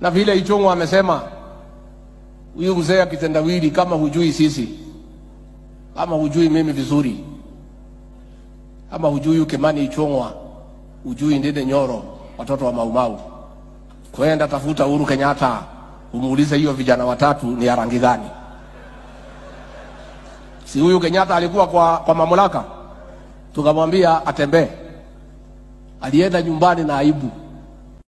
na vile Ichung'wa amesema huyu mzee akitendawili, kama hujui sisi, kama hujui mimi vizuri, kama hujui Ukimani Ichung'wa, hujui Ndindi Nyoro, watoto wa Maumau, kwenda tafuta Uhuru Kenyatta umuulize hiyo vijana watatu ni ya rangi gani? Si huyu Kenyatta alikuwa kwa, kwa mamlaka, tukamwambia atembee, alienda nyumbani na aibu.